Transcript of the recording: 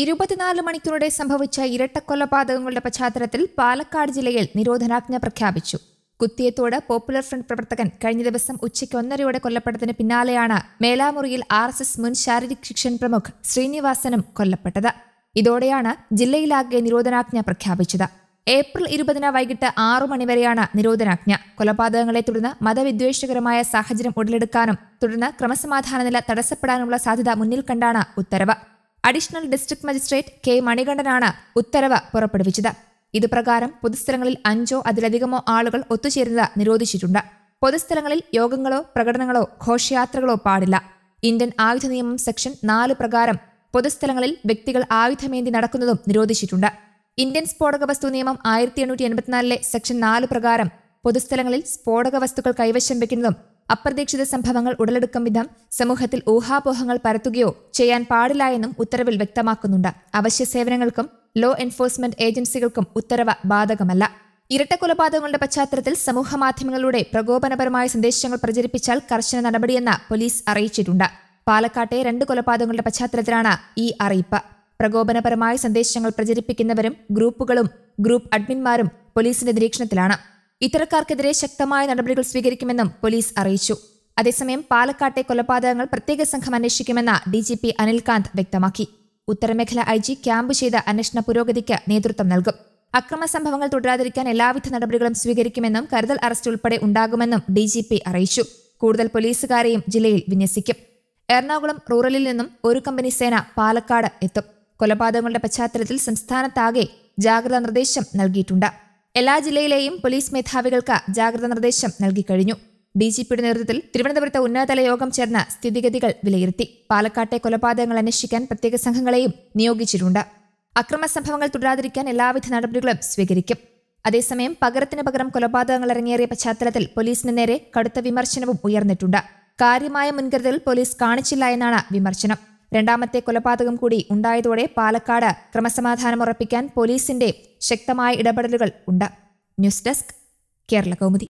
ഇരുപത്തിനാല് മണിക്കൂറോടെ സംഭവിച്ച ഇരട്ടക്കൊലപാതകങ്ങളുടെ പശ്ചാത്തലത്തിൽ പാലക്കാട് ജില്ലയിൽ നിരോധനാജ്ഞ പ്രഖ്യാപിച്ചു കുത്തിയത്തോട് പോപ്പുലർ ഫ്രണ്ട് പ്രവർത്തകൻ കഴിഞ്ഞ ദിവസം ഉച്ചയ്ക്ക് ഒന്നരയോടെ കൊല്ലപ്പെട്ടതിന് പിന്നാലെയാണ് മേലാമുറിയിൽ ആർ എസ് എസ് മുൻ ശാരീരിക് ശിക്ഷൻ പ്രമുഖ് ശ്രീനിവാസനും കൊല്ലപ്പെട്ടത് ഇതോടെയാണ് ജില്ലയിലാകെ നിരോധനാജ്ഞ പ്രഖ്യാപിച്ചത് ഏപ്രിൽ ഇരുപതിന് വൈകിട്ട് ആറു മണിവരെയാണ് നിരോധനാജ്ഞ കൊലപാതകങ്ങളെ തുടർന്ന് മതവിദ്വേഷകരമായ സാഹചര്യം ഉടലെടുക്കാനും തുടർന്ന് ക്രമസമാധാന നില തടസ്സപ്പെടാനുമുള്ള സാധ്യത മുന്നിൽ കണ്ടാണ് ഉത്തരവ് അഡീഷണൽ ഡിസ്ട്രിക്ട് മജിസ്ട്രേറ്റ് കെ മണികണ്ഠനാണ് ഉത്തരവ് പുറപ്പെടുവിച്ചത് ഇതുപ്രകാരം പൊതുസ്ഥലങ്ങളിൽ അഞ്ചോ അതിലധികമോ ആളുകൾ ഒത്തുചേരുന്നത് നിരോധിച്ചിട്ടുണ്ട് പൊതുസ്ഥലങ്ങളിൽ യോഗങ്ങളോ പ്രകടനങ്ങളോ ഘോഷയാത്രകളോ പാടില്ല ഇന്ത്യൻ ആയുധ നിയമം സെക്ഷൻ നാല് പ്രകാരം പൊതുസ്ഥലങ്ങളിൽ വ്യക്തികൾ ആയുധമേന്തി നടക്കുന്നതും നിരോധിച്ചിട്ടുണ്ട് ഇന്ത്യൻ സ്ഫോടക വസ്തു നിയമം ആയിരത്തി എണ്ണൂറ്റി എൺപത്തിനാലിലെ സെക്ഷൻ നാല് പ്രകാരം പൊതുസ്ഥലങ്ങളിൽ സ്ഫോടക വസ്തുക്കൾ കൈവശം വെക്കുന്നതും അപ്രതീക്ഷിത സംഭവങ്ങൾ ഉടലെടുക്കും വിധം സമൂഹത്തിൽ ഊഹാപോഹങ്ങൾ പരത്തുകയോ ചെയ്യാൻ പാടില്ല എന്നും ഉത്തരവിൽ വ്യക്തമാക്കുന്നുണ്ട് അവശ്യ സേവനങ്ങൾക്കും ലോ എൻഫോഴ്സ്മെന്റ് ഏജൻസികൾക്കും ഉത്തരവ് ബാധകമല്ല ഇരട്ട കൊലപാതകങ്ങളുടെ പശ്ചാത്തലത്തിൽ മാധ്യമങ്ങളിലൂടെ പ്രകോപനപരമായ സന്ദേശങ്ങൾ പ്രചരിപ്പിച്ചാൽ കർശന നടപടിയെന്ന് പോലീസ് അറിയിച്ചിട്ടുണ്ട് പാലക്കാട്ടെ രണ്ട് കൊലപാതകങ്ങളുടെ പശ്ചാത്തലത്തിലാണ് ഈ അറിയിപ്പ് പ്രകോപനപരമായ സന്ദേശങ്ങൾ പ്രചരിപ്പിക്കുന്നവരും ഗ്രൂപ്പുകളും ഗ്രൂപ്പ് അഡ്മിൻമാരും പോലീസിന്റെ നിരീക്ഷണത്തിലാണ് ഇത്തരക്കാർക്കെതിരെ ശക്തമായ നടപടികൾ സ്വീകരിക്കുമെന്നും പോലീസ് അറിയിച്ചു അതേസമയം പാലക്കാട്ടെ കൊലപാതകങ്ങൾ പ്രത്യേക സംഘം അന്വേഷിക്കുമെന്ന ഡി ജി പി അനിൽകാന്ത് വ്യക്തമാക്കി ഉത്തരമേഖല ഐ ജി ക്യാമ്പ് ചെയ്ത അന്വേഷണ പുരോഗതിക്ക് നേതൃത്വം നൽകും അക്രമ സംഭവങ്ങൾ തുടരാതിരിക്കാൻ എല്ലാവിധ നടപടികളും സ്വീകരിക്കുമെന്നും കരുതൽ അറസ്റ്റ് ഉൾപ്പെടെ ഉണ്ടാകുമെന്നും ഡി ജി പി അറിയിച്ചു കൂടുതൽ പോലീസുകാരെയും ജില്ലയിൽ വിന്യസിക്കും എറണാകുളം റൂറലിൽ നിന്നും ഒരു കമ്പനി സേന പാലക്കാട് എത്തും കൊലപാതകങ്ങളുടെ പശ്ചാത്തലത്തിൽ സംസ്ഥാനത്താകെ ജാഗ്രതാ നിർദ്ദേശം നൽകിയിട്ടുണ്ട് എല്ലാ ജില്ലയിലെയും പോലീസ് മേധാവികൾക്ക് ജാഗ്രത നിർദ്ദേശം നൽകിക്കഴിഞ്ഞു ഡി ജി പിയുടെ നേതൃത്വത്തിൽ തിരുവനന്തപുരത്ത് ഉന്നതതല യോഗം ചേർന്ന സ്ഥിതിഗതികൾ വിലയിരുത്തി പാലക്കാട്ടെ കൊലപാതകങ്ങൾ അന്വേഷിക്കാൻ പ്രത്യേക സംഘങ്ങളെയും നിയോഗിച്ചിട്ടുണ്ട് അക്രമ സംഭവങ്ങൾ തുടരാതിരിക്കാൻ എല്ലാവിധ നടപടികളും സ്വീകരിക്കും അതേസമയം പകരത്തിന് പകരം കൊലപാതകങ്ങൾ ഇറങ്ങേറിയ പശ്ചാത്തലത്തിൽ പോലീസിന് നേരെ കടുത്ത വിമർശനവും ഉയർന്നിട്ടുണ്ട് കാര്യമായ മുൻകരുതൽ പോലീസ് കാണിച്ചില്ല എന്നാണ് വിമർശനം രണ്ടാമത്തെ കൊലപാതകം കൂടി ഉണ്ടായതോടെ പാലക്കാട് ക്രമസമാധാനം ഉറപ്പിക്കാൻ പോലീസിന്റെ ശക്തമായ ഇടപെടലുകൾ ഉണ്ട് ന്യൂസ് ഡെസ്ക് കേരള കൗമുദി